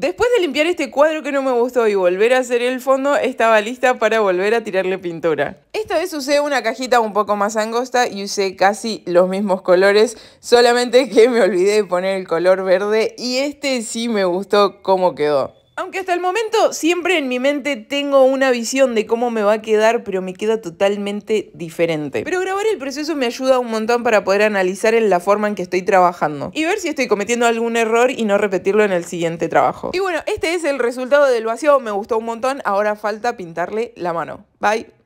Después de limpiar este cuadro que no me gustó y volver a hacer el fondo, estaba lista para volver a tirarle pintura. Esta vez usé una cajita un poco más angosta y usé casi los mismos colores, solamente que me olvidé de poner el color verde y este sí me gustó cómo quedó. Aunque hasta el momento siempre en mi mente tengo una visión de cómo me va a quedar, pero me queda totalmente diferente. Pero grabar el proceso me ayuda un montón para poder analizar en la forma en que estoy trabajando y ver si estoy cometiendo algún error y no repetirlo en el siguiente trabajo. Y bueno, este es el resultado del vacío, me gustó un montón, ahora falta pintarle la mano. Bye.